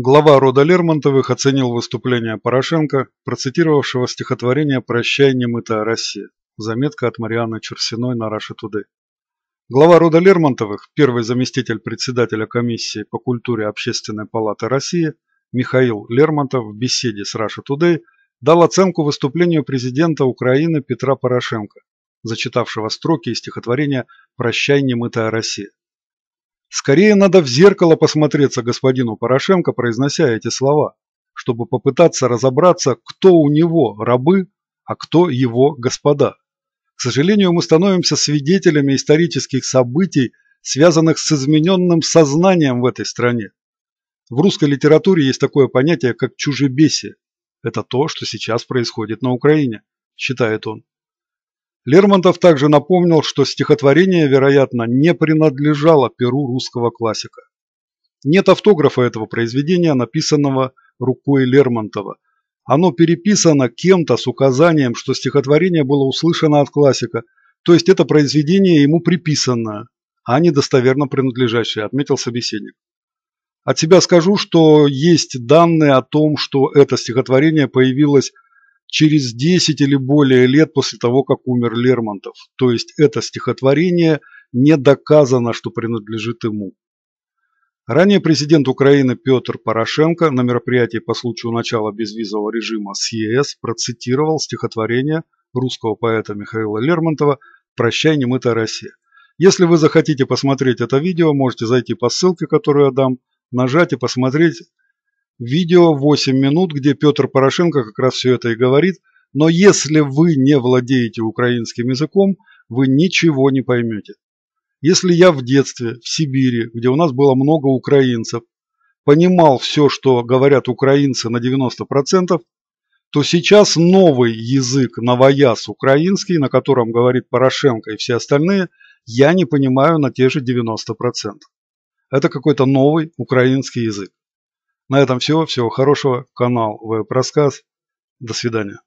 Глава рода Лермонтовых оценил выступление Порошенко, процитировавшего стихотворение «Прощай, немытая Россия». Заметка от Марианы Черсиной на Раши Туды. Глава рода Лермонтовых, первый заместитель председателя комиссии по культуре Общественной палаты России Михаил Лермонтов в беседе с Раши Тудей дал оценку выступлению президента Украины Петра Порошенко, зачитавшего строки из стихотворения «Прощай, немытая Россия». Скорее надо в зеркало посмотреться господину Порошенко, произнося эти слова, чтобы попытаться разобраться, кто у него рабы, а кто его господа. К сожалению, мы становимся свидетелями исторических событий, связанных с измененным сознанием в этой стране. В русской литературе есть такое понятие, как чужебесие. Это то, что сейчас происходит на Украине, считает он. Лермонтов также напомнил, что стихотворение, вероятно, не принадлежало перу русского классика. Нет автографа этого произведения, написанного рукой Лермонтова. Оно переписано кем-то с указанием, что стихотворение было услышано от классика, то есть это произведение ему приписано, а не достоверно принадлежащее, отметил собеседник. От себя скажу, что есть данные о том, что это стихотворение появилось через 10 или более лет после того, как умер Лермонтов. То есть это стихотворение не доказано, что принадлежит ему. Ранее президент Украины Петр Порошенко на мероприятии по случаю начала безвизового режима с ЕС процитировал стихотворение русского поэта Михаила Лермонтова «Прощай, немытая Россия». Если вы захотите посмотреть это видео, можете зайти по ссылке, которую я дам, нажать и посмотреть Видео 8 минут, где Петр Порошенко как раз все это и говорит. Но если вы не владеете украинским языком, вы ничего не поймете. Если я в детстве, в Сибири, где у нас было много украинцев, понимал все, что говорят украинцы на 90%, то сейчас новый язык, новояз украинский, на котором говорит Порошенко и все остальные, я не понимаю на те же 90%. Это какой-то новый украинский язык. На этом все. Всего хорошего. Канал Веб Рассказ. До свидания.